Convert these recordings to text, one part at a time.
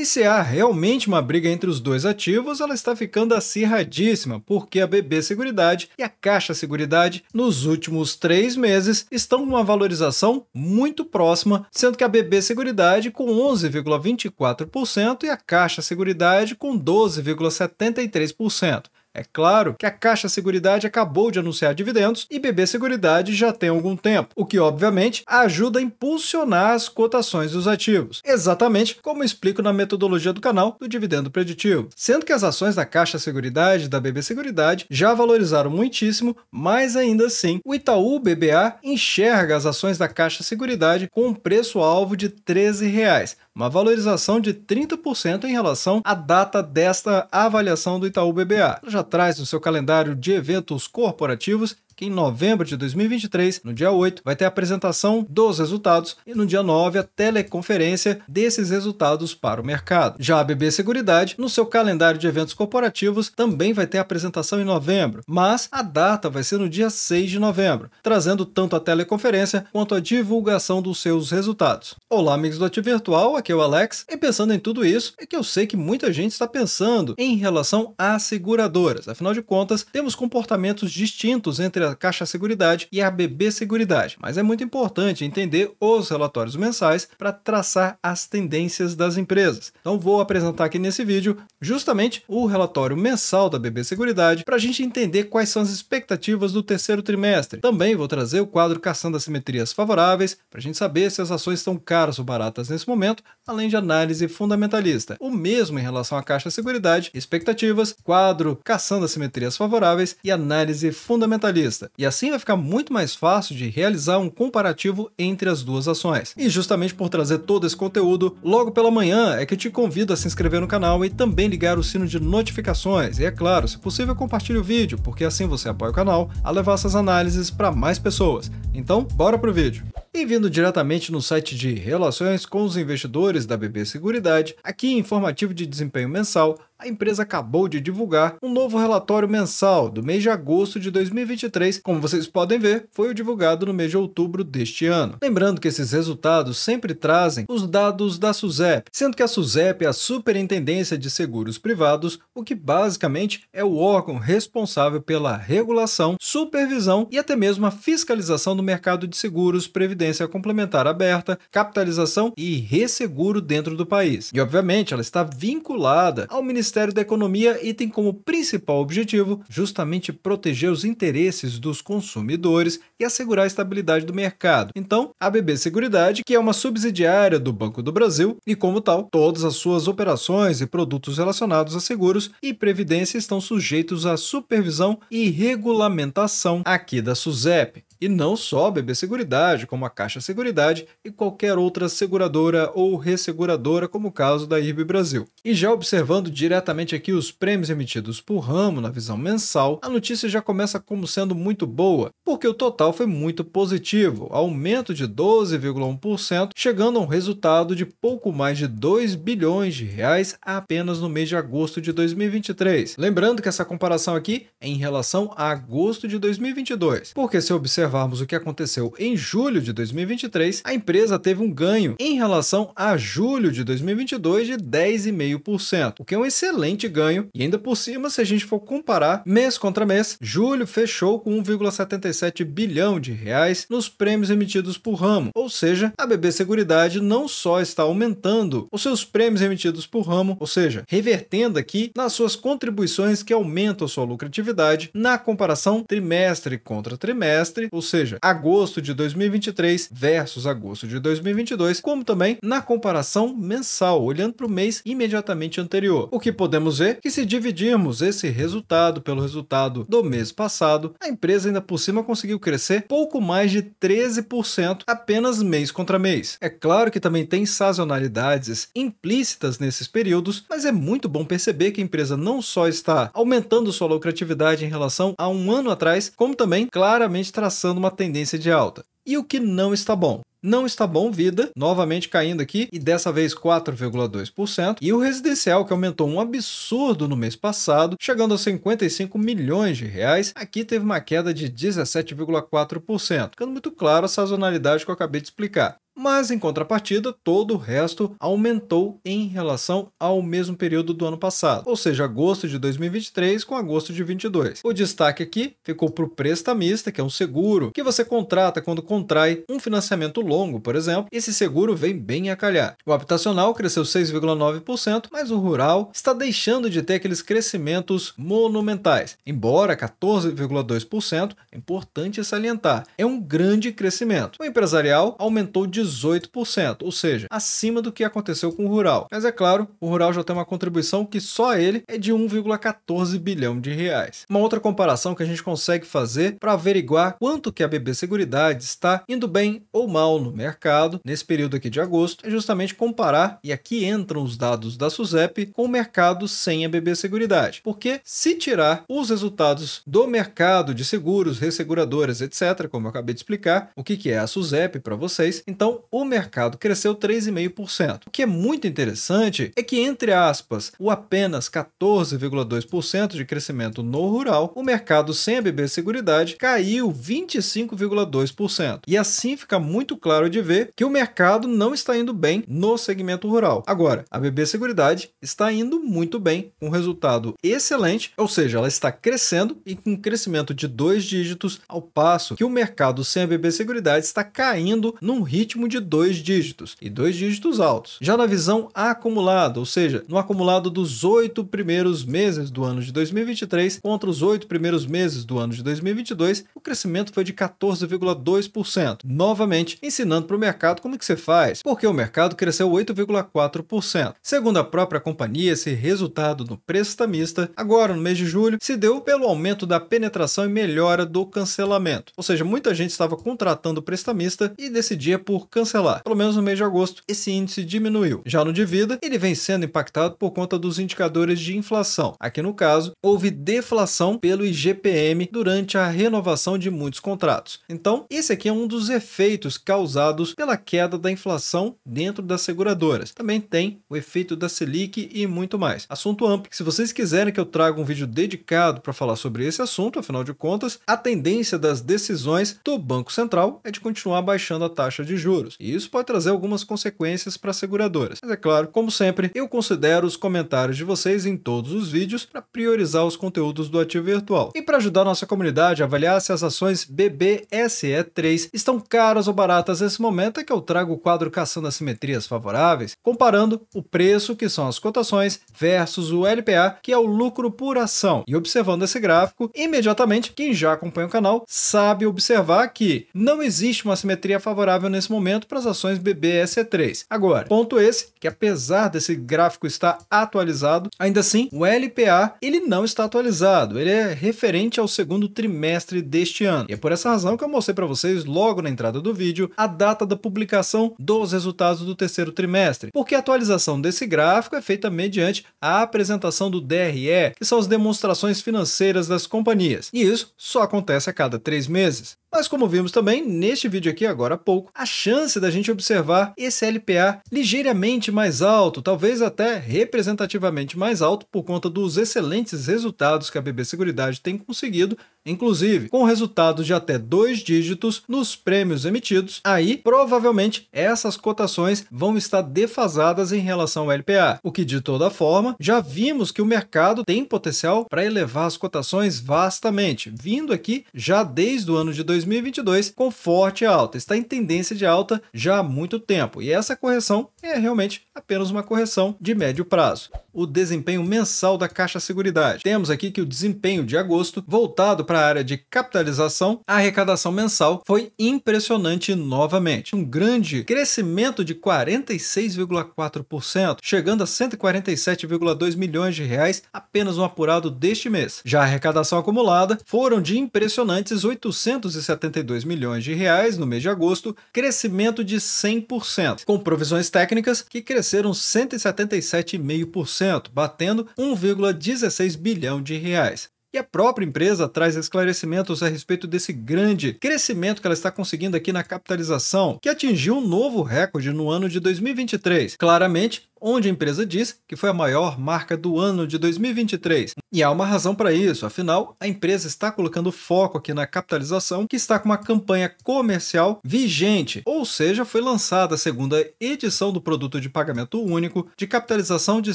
E se há realmente uma briga entre os dois ativos, ela está ficando acirradíssima, porque a BB Seguridade e a Caixa Seguridade, nos últimos três meses, estão com uma valorização muito próxima, sendo que a BB Seguridade com 11,24% e a Caixa Seguridade com 12,73%. É claro que a Caixa Seguridade acabou de anunciar dividendos e BB Seguridade já tem algum tempo, o que obviamente ajuda a impulsionar as cotações dos ativos, exatamente como explico na metodologia do canal do dividendo preditivo. Sendo que as ações da Caixa Seguridade e da BB Seguridade já valorizaram muitíssimo, mas ainda assim, o Itaú BBA enxerga as ações da Caixa Seguridade com um preço-alvo de R$ 13, reais, uma valorização de 30% em relação à data desta avaliação do Itaú BBA. Ela já traz no seu calendário de eventos corporativos que em novembro de 2023, no dia 8, vai ter a apresentação dos resultados e no dia 9 a teleconferência desses resultados para o mercado. Já a BB Seguridade, no seu calendário de eventos corporativos, também vai ter a apresentação em novembro, mas a data vai ser no dia 6 de novembro, trazendo tanto a teleconferência quanto a divulgação dos seus resultados. Olá, amigos do Ativo Virtual, aqui é o Alex, e pensando em tudo isso, é que eu sei que muita gente está pensando em relação às seguradoras. Afinal de contas, temos comportamentos distintos entre as Caixa Seguridade e a BB Seguridade, mas é muito importante entender os relatórios mensais para traçar as tendências das empresas. Então vou apresentar aqui nesse vídeo justamente o relatório mensal da BB Seguridade para a gente entender quais são as expectativas do terceiro trimestre. Também vou trazer o quadro caçando assimetrias favoráveis para a gente saber se as ações estão caras ou baratas nesse momento, além de análise fundamentalista. O mesmo em relação à Caixa Seguridade, expectativas, quadro caçando assimetrias favoráveis e análise fundamentalista e assim vai ficar muito mais fácil de realizar um comparativo entre as duas ações. E justamente por trazer todo esse conteúdo, logo pela manhã é que te convido a se inscrever no canal e também ligar o sino de notificações. E é claro, se possível, compartilhe o vídeo, porque assim você apoia o canal a levar essas análises para mais pessoas. Então, bora pro vídeo! e vindo diretamente no site de Relações com os Investidores da BB Seguridade, aqui em informativo de desempenho mensal, a empresa acabou de divulgar um novo relatório mensal do mês de agosto de 2023. Como vocês podem ver, foi o divulgado no mês de outubro deste ano. Lembrando que esses resultados sempre trazem os dados da SUSEP, sendo que a SUSEP é a Superintendência de Seguros Privados, o que basicamente é o órgão responsável pela regulação, supervisão e até mesmo a fiscalização do mercado de seguros previdenciários previdência complementar aberta, capitalização e resseguro dentro do país. E, obviamente, ela está vinculada ao Ministério da Economia e tem como principal objetivo justamente proteger os interesses dos consumidores e assegurar a estabilidade do mercado. Então, a BB Seguridade, que é uma subsidiária do Banco do Brasil e, como tal, todas as suas operações e produtos relacionados a seguros e previdência estão sujeitos à supervisão e regulamentação aqui da SUSEP. E não só a BB Seguridade, como a Caixa Seguridade e qualquer outra seguradora ou resseguradora, como o caso da IRB Brasil. E já observando diretamente aqui os prêmios emitidos por ramo na visão mensal, a notícia já começa como sendo muito boa, porque o total foi muito positivo, aumento de 12,1%, chegando a um resultado de pouco mais de 2 bilhões de reais apenas no mês de agosto de 2023. Lembrando que essa comparação aqui é em relação a agosto de 2022, porque se observar observarmos o que aconteceu em julho de 2023, a empresa teve um ganho em relação a julho de 2022 de 10,5%, o que é um excelente ganho. E ainda por cima, se a gente for comparar mês contra mês, julho fechou com 1,77 bilhão de reais nos prêmios emitidos por ramo, ou seja, a BB Seguridade não só está aumentando os seus prêmios emitidos por ramo, ou seja, revertendo aqui nas suas contribuições que aumentam sua lucratividade na comparação trimestre contra trimestre, ou seja, agosto de 2023 versus agosto de 2022, como também na comparação mensal, olhando para o mês imediatamente anterior. O que podemos ver que se dividirmos esse resultado pelo resultado do mês passado, a empresa ainda por cima conseguiu crescer pouco mais de 13% apenas mês contra mês. É claro que também tem sazonalidades implícitas nesses períodos, mas é muito bom perceber que a empresa não só está aumentando sua lucratividade em relação a um ano atrás, como também claramente traçando traçando uma tendência de alta. E o que não está bom? Não está bom, vida, novamente caindo aqui, e dessa vez 4,2%. E o residencial, que aumentou um absurdo no mês passado, chegando a 55 milhões de reais, aqui teve uma queda de 17,4%, ficando muito claro a sazonalidade que eu acabei de explicar mas em contrapartida, todo o resto aumentou em relação ao mesmo período do ano passado, ou seja, agosto de 2023 com agosto de 2022. O destaque aqui ficou para o prestamista, que é um seguro que você contrata quando contrai um financiamento longo, por exemplo. Esse seguro vem bem a calhar. O habitacional cresceu 6,9%, mas o rural está deixando de ter aqueles crescimentos monumentais, embora 14,2%, é importante salientar, é um grande crescimento. O empresarial aumentou 18 18%, ou seja, acima do que aconteceu com o rural. Mas é claro, o rural já tem uma contribuição que só ele é de 1,14 bilhão de reais. Uma outra comparação que a gente consegue fazer para averiguar quanto que a BB Seguridade está indo bem ou mal no mercado nesse período aqui de agosto é justamente comparar, e aqui entram os dados da SUSEP, com o mercado sem a BB Seguridade. Porque se tirar os resultados do mercado de seguros, resseguradoras, etc., como eu acabei de explicar, o que, que é a SUSEP para vocês, então o mercado cresceu 3,5%. O que é muito interessante é que, entre aspas, o apenas 14,2% de crescimento no rural, o mercado sem a BB Seguridade caiu 25,2%. E assim fica muito claro de ver que o mercado não está indo bem no segmento rural. Agora, a BB Seguridade está indo muito bem, um resultado excelente, ou seja, ela está crescendo e com um crescimento de dois dígitos, ao passo que o mercado sem a BB Seguridade está caindo num ritmo de dois dígitos e dois dígitos altos. Já na visão acumulada, ou seja, no acumulado dos oito primeiros meses do ano de 2023 contra os oito primeiros meses do ano de 2022, o crescimento foi de 14,2%. Novamente, ensinando para o mercado como é que você faz, porque o mercado cresceu 8,4%. Segundo a própria companhia, esse resultado no prestamista agora no mês de julho, se deu pelo aumento da penetração e melhora do cancelamento. Ou seja, muita gente estava contratando o prestamista e decidia por cancelar, pelo menos no mês de agosto, esse índice diminuiu. Já no de vida, ele vem sendo impactado por conta dos indicadores de inflação. Aqui no caso, houve deflação pelo IGPM durante a renovação de muitos contratos. Então, esse aqui é um dos efeitos causados pela queda da inflação dentro das seguradoras. Também tem o efeito da Selic e muito mais. Assunto amplo. Se vocês quiserem que eu traga um vídeo dedicado para falar sobre esse assunto, afinal de contas, a tendência das decisões do Banco Central é de continuar baixando a taxa de juros seguros, e isso pode trazer algumas consequências para seguradoras. Mas é claro, como sempre, eu considero os comentários de vocês em todos os vídeos para priorizar os conteúdos do ativo virtual. E para ajudar nossa comunidade a avaliar se as ações BBSE3 estão caras ou baratas nesse momento, é que eu trago o quadro caçando assimetrias favoráveis, comparando o preço, que são as cotações, versus o LPA, que é o lucro por ação. E observando esse gráfico, imediatamente quem já acompanha o canal sabe observar que não existe uma assimetria favorável nesse momento para as ações BBSE3. Agora, ponto esse que apesar desse gráfico estar atualizado, ainda assim o LPA ele não está atualizado, ele é referente ao segundo trimestre deste ano. E é por essa razão que eu mostrei para vocês logo na entrada do vídeo a data da publicação dos resultados do terceiro trimestre, porque a atualização desse gráfico é feita mediante a apresentação do DRE, que são as demonstrações financeiras das companhias. E isso só acontece a cada três meses. Mas como vimos também neste vídeo aqui agora há pouco, a chance da gente observar esse LPA ligeiramente mais alto, talvez até representativamente mais alto por conta dos excelentes resultados que a BB Seguridade tem conseguido inclusive com resultados de até dois dígitos nos prêmios emitidos, aí provavelmente essas cotações vão estar defasadas em relação ao LPA, o que de toda forma já vimos que o mercado tem potencial para elevar as cotações vastamente, vindo aqui já desde o ano de 2000 2022 com forte alta, está em tendência de alta já há muito tempo e essa correção é realmente apenas uma correção de médio prazo. O desempenho mensal da Caixa Seguridade. Temos aqui que o desempenho de agosto, voltado para a área de capitalização, a arrecadação mensal foi impressionante novamente. Um grande crescimento de 46,4%, chegando a 147,2 milhões de reais apenas no apurado deste mês. Já a arrecadação acumulada foram de impressionantes 870 172 milhões de reais no mês de agosto, crescimento de 100%, com provisões técnicas que cresceram 177,5%, batendo 1,16 bilhão de reais. E a própria empresa traz esclarecimentos a respeito desse grande crescimento que ela está conseguindo aqui na capitalização, que atingiu um novo recorde no ano de 2023, claramente onde a empresa diz que foi a maior marca do ano de 2023. E há uma razão para isso, afinal, a empresa está colocando foco aqui na capitalização, que está com uma campanha comercial vigente, ou seja, foi lançada a segunda edição do produto de pagamento único de capitalização de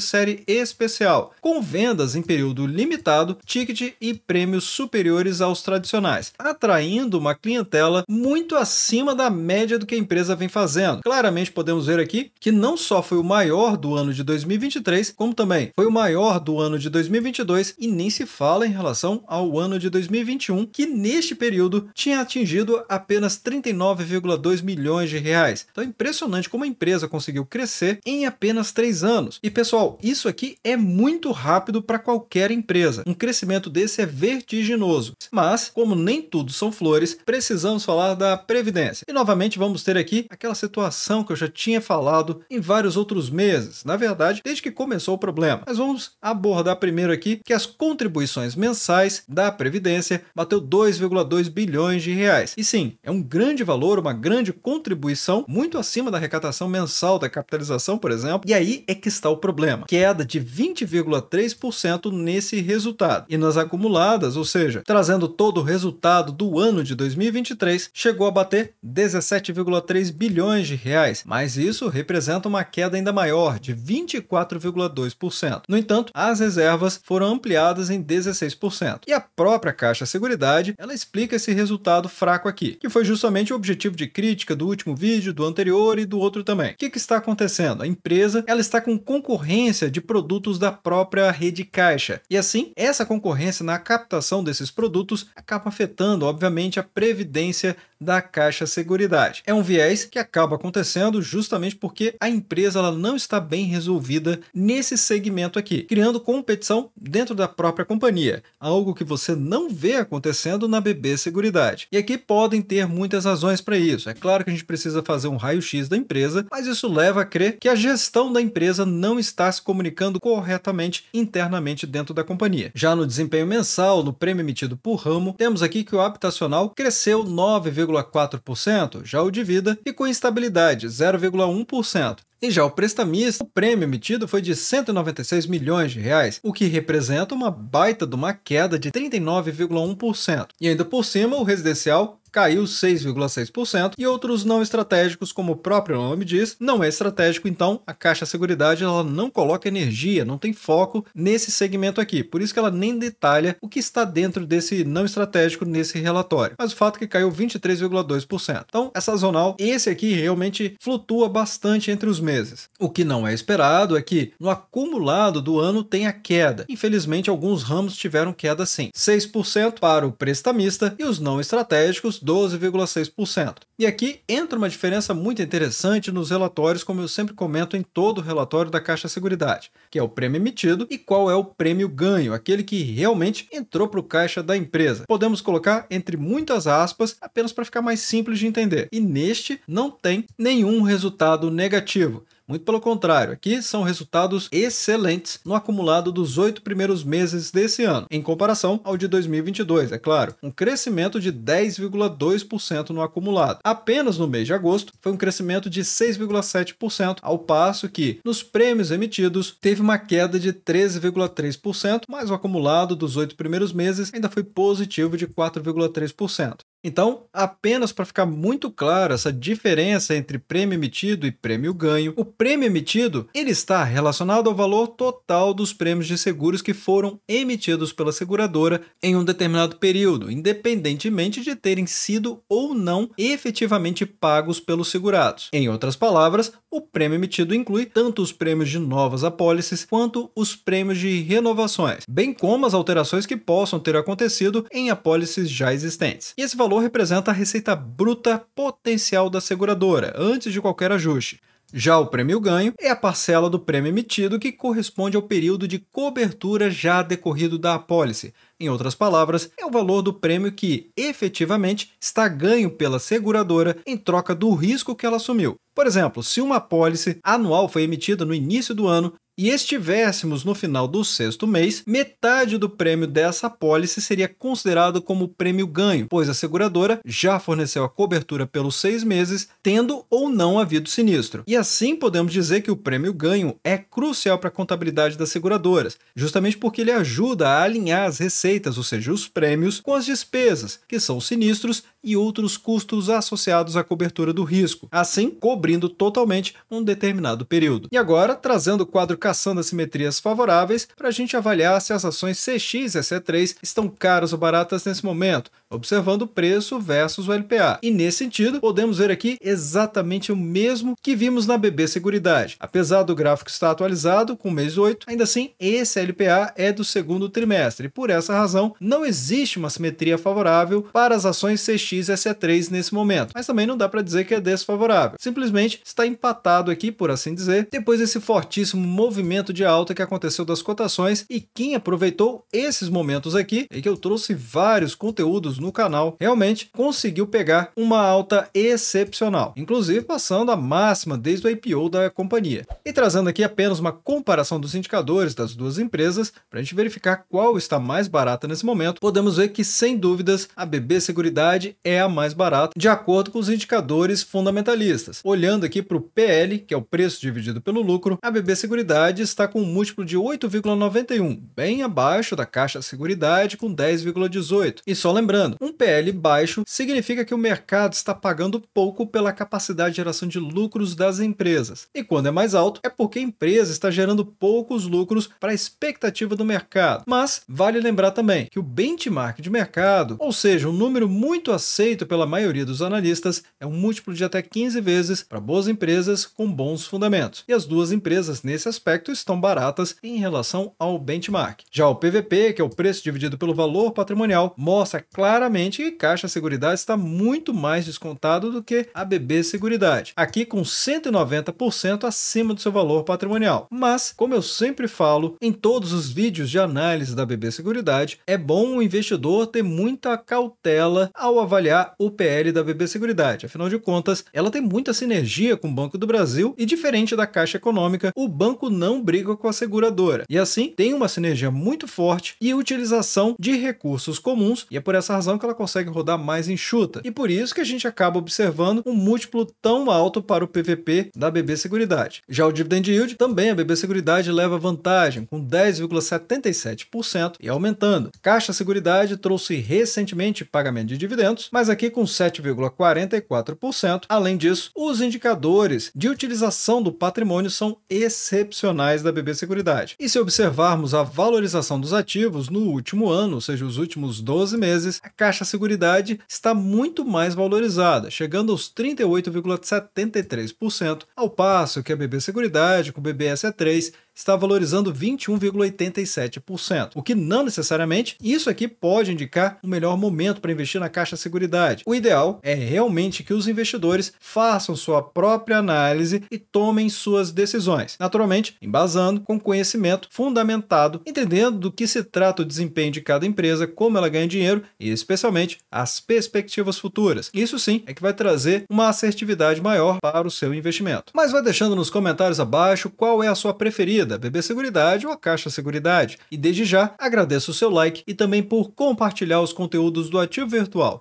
série especial, com vendas em período limitado, ticket e prêmios superiores aos tradicionais, atraindo uma clientela muito acima da média do que a empresa vem fazendo. Claramente podemos ver aqui que não só foi o maior do ano de 2023, como também foi o maior do ano de 2022 e nem se fala em relação ao ano de 2021, que neste período tinha atingido apenas 39,2 milhões de reais. Então é impressionante como a empresa conseguiu crescer em apenas três anos. E pessoal, isso aqui é muito rápido para qualquer empresa. Um crescimento desse é vertiginoso. Mas, como nem tudo são flores, precisamos falar da previdência. E novamente vamos ter aqui aquela situação que eu já tinha falado em vários outros meses meses. Na verdade, desde que começou o problema. Mas vamos abordar primeiro aqui que as contribuições mensais da Previdência bateu 2,2 bilhões de reais. E sim, é um grande valor, uma grande contribuição, muito acima da arrecadação mensal da capitalização, por exemplo. E aí é que está o problema. Queda de 20,3% nesse resultado. E nas acumuladas, ou seja, trazendo todo o resultado do ano de 2023, chegou a bater 17,3 bilhões de reais. Mas isso representa uma queda ainda maior, de 24,2%. No entanto, as reservas foram ampliadas em 16%. E a própria Caixa Seguridade, ela explica esse resultado fraco aqui, que foi justamente o objetivo de crítica do último vídeo, do anterior e do outro também. O que, que está acontecendo? A empresa ela está com concorrência de produtos da própria rede Caixa. E assim, essa concorrência na captação desses produtos acaba afetando, obviamente, a previdência da Caixa Seguridade. É um viés que acaba acontecendo justamente porque a empresa ela não está bem resolvida nesse segmento aqui, criando competição dentro da própria companhia, algo que você não vê acontecendo na BB Seguridade. E aqui podem ter muitas razões para isso. É claro que a gente precisa fazer um raio-x da empresa, mas isso leva a crer que a gestão da empresa não está se comunicando corretamente internamente dentro da companhia. Já no desempenho mensal, no prêmio emitido por ramo, temos aqui que o habitacional cresceu 9,4%, já o de vida e com estabilidade, 0,1%. E já o prestamista, o prêmio emitido foi de 196 milhões de reais, o que representa uma baita de uma queda de 39,1%. E ainda por cima, o residencial caiu 6,6% e outros não estratégicos, como o próprio nome diz, não é estratégico, então a Caixa Seguridade ela não coloca energia, não tem foco nesse segmento aqui, por isso que ela nem detalha o que está dentro desse não estratégico nesse relatório. Mas o fato é que caiu 23,2%. Então, é sazonal, esse aqui realmente flutua bastante entre os meses. O que não é esperado é que no acumulado do ano tenha queda. Infelizmente, alguns ramos tiveram queda sim. 6% para o prestamista e os não estratégicos menos 12,6%. E aqui entra uma diferença muito interessante nos relatórios, como eu sempre comento em todo o relatório da Caixa Seguridade, que é o prêmio emitido e qual é o prêmio ganho, aquele que realmente entrou para o caixa da empresa. Podemos colocar entre muitas aspas, apenas para ficar mais simples de entender. E neste não tem nenhum resultado negativo. Muito pelo contrário, aqui são resultados excelentes no acumulado dos oito primeiros meses desse ano, em comparação ao de 2022, é claro, um crescimento de 10,2% no acumulado. Apenas no mês de agosto foi um crescimento de 6,7%, ao passo que, nos prêmios emitidos, teve uma queda de 13,3%, mas o acumulado dos oito primeiros meses ainda foi positivo de 4,3%. Então, apenas para ficar muito claro essa diferença entre prêmio emitido e prêmio ganho, o prêmio emitido ele está relacionado ao valor total dos prêmios de seguros que foram emitidos pela seguradora em um determinado período, independentemente de terem sido ou não efetivamente pagos pelos segurados. Em outras palavras, o prêmio emitido inclui tanto os prêmios de novas apólices quanto os prêmios de renovações, bem como as alterações que possam ter acontecido em apólices já existentes. E esse valor valor representa a receita bruta potencial da seguradora, antes de qualquer ajuste. Já o prêmio ganho é a parcela do prêmio emitido que corresponde ao período de cobertura já decorrido da apólice. Em outras palavras, é o valor do prêmio que efetivamente está ganho pela seguradora em troca do risco que ela assumiu. Por exemplo, se uma apólice anual foi emitida no início do ano e estivéssemos no final do sexto mês, metade do prêmio dessa apólice seria considerado como prêmio ganho, pois a seguradora já forneceu a cobertura pelos seis meses, tendo ou não havido sinistro. E assim podemos dizer que o prêmio ganho é crucial para a contabilidade das seguradoras, justamente porque ele ajuda a alinhar as receitas, ou seja, os prêmios, com as despesas, que são os sinistros e outros custos associados à cobertura do risco, assim cobrindo totalmente um determinado período. E agora, trazendo o quadro caçando as simetrias favoráveis para a gente avaliar se as ações CX e C3 estão caras ou baratas nesse momento, observando o preço versus o LPA. E nesse sentido, podemos ver aqui exatamente o mesmo que vimos na BB Seguridade. Apesar do gráfico estar atualizado com o mês 8, ainda assim, esse LPA é do segundo trimestre. por essa razão, não existe uma simetria favorável para as ações CX e C3 nesse momento. Mas também não dá para dizer que é desfavorável. Simplesmente está empatado aqui, por assim dizer, depois desse fortíssimo movimento movimento de alta que aconteceu das cotações e quem aproveitou esses momentos aqui, e é que eu trouxe vários conteúdos no canal, realmente conseguiu pegar uma alta excepcional, inclusive passando a máxima desde o IPO da companhia. E trazendo aqui apenas uma comparação dos indicadores das duas empresas, para a gente verificar qual está mais barata nesse momento, podemos ver que, sem dúvidas, a BB Seguridade é a mais barata, de acordo com os indicadores fundamentalistas. Olhando aqui para o PL, que é o preço dividido pelo lucro, a BB Seguridade Seguridade está com um múltiplo de 8,91, bem abaixo da Caixa Seguridade com 10,18. E só lembrando, um PL baixo significa que o mercado está pagando pouco pela capacidade de geração de lucros das empresas. E quando é mais alto, é porque a empresa está gerando poucos lucros para a expectativa do mercado. Mas vale lembrar também que o benchmark de mercado, ou seja, um número muito aceito pela maioria dos analistas, é um múltiplo de até 15 vezes para boas empresas com bons fundamentos. E as duas empresas, nesse aspecto, aspecto, estão baratas em relação ao benchmark. Já o PVP, que é o preço dividido pelo valor patrimonial, mostra claramente que Caixa Seguridade está muito mais descontado do que a BB Seguridade, aqui com 190% acima do seu valor patrimonial. Mas, como eu sempre falo, em todos os vídeos de análise da BB Seguridade, é bom o investidor ter muita cautela ao avaliar o PL da BB Seguridade. Afinal de contas, ela tem muita sinergia com o Banco do Brasil e, diferente da Caixa Econômica, o banco não não briga com a seguradora. E assim, tem uma sinergia muito forte e utilização de recursos comuns, e é por essa razão que ela consegue rodar mais enxuta. E por isso que a gente acaba observando um múltiplo tão alto para o PVP da BB Seguridade. Já o Dividend Yield, também a BB Seguridade leva vantagem, com 10,77% e aumentando. Caixa Seguridade trouxe recentemente pagamento de dividendos, mas aqui com 7,44%. Além disso, os indicadores de utilização do patrimônio são excepcionais operacionais da BB Seguridade. E se observarmos a valorização dos ativos no último ano, ou seja, os últimos 12 meses, a Caixa Seguridade está muito mais valorizada, chegando aos 38,73%, ao passo que a BB Seguridade com o bbse 3 está valorizando 21,87%, o que não necessariamente isso aqui pode indicar o melhor momento para investir na Caixa Seguridade. O ideal é realmente que os investidores façam sua própria análise e tomem suas decisões, naturalmente embasando com conhecimento fundamentado, entendendo do que se trata o desempenho de cada empresa, como ela ganha dinheiro e especialmente as perspectivas futuras. Isso sim é que vai trazer uma assertividade maior para o seu investimento. Mas vai deixando nos comentários abaixo qual é a sua preferida da BB Seguridade ou a Caixa Seguridade. E desde já, agradeço o seu like e também por compartilhar os conteúdos do Ativo Virtual.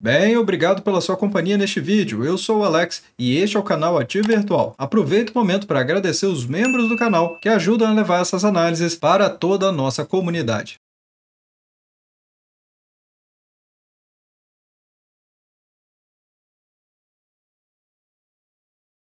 Bem, obrigado pela sua companhia neste vídeo. Eu sou o Alex e este é o canal Ativo Virtual. Aproveito o momento para agradecer os membros do canal que ajudam a levar essas análises para toda a nossa comunidade.